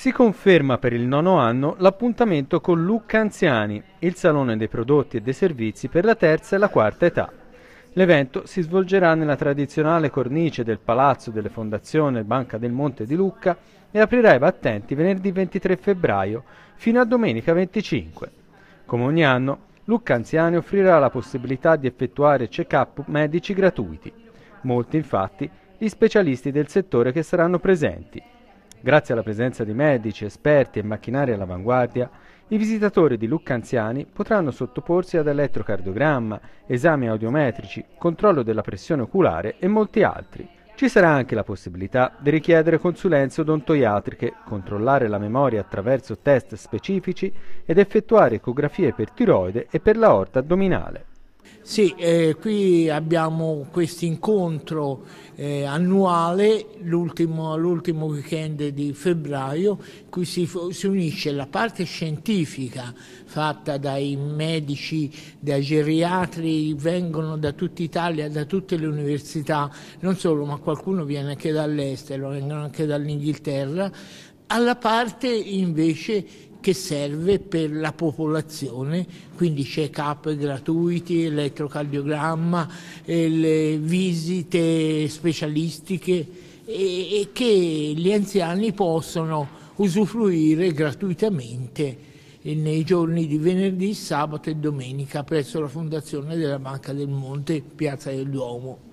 Si conferma per il nono anno l'appuntamento con Lucca Anziani, il salone dei prodotti e dei servizi per la terza e la quarta età. L'evento si svolgerà nella tradizionale cornice del Palazzo delle Fondazioni Banca del Monte di Lucca e aprirà i battenti venerdì 23 febbraio fino a domenica 25. Come ogni anno, Lucca Anziani offrirà la possibilità di effettuare check-up medici gratuiti. Molti, infatti, gli specialisti del settore che saranno presenti. Grazie alla presenza di medici, esperti e macchinari all'avanguardia, i visitatori di Lucca Anziani potranno sottoporsi ad elettrocardiogramma, esami audiometrici, controllo della pressione oculare e molti altri. Ci sarà anche la possibilità di richiedere consulenze odontoiatriche, controllare la memoria attraverso test specifici ed effettuare ecografie per tiroide e per la l'aorta addominale. Sì, eh, qui abbiamo questo incontro eh, annuale, l'ultimo, l'ultimo, weekend di febbraio, qui si, si, unisce la parte scientifica fatta dai medici, dai geriatri, vengono da tutta Italia, da tutte le università, non solo, ma qualcuno viene anche dall'estero, vengono anche dall'Inghilterra, alla parte invece che serve per la popolazione, quindi check-up gratuiti, elettrocardiogramma, eh, le visite specialistiche e, che gli anziani possono usufruire gratuitamente eh, nei giorni di venerdì, sabato e domenica presso la Fondazione della Banca del Monte, Piazza del Duomo.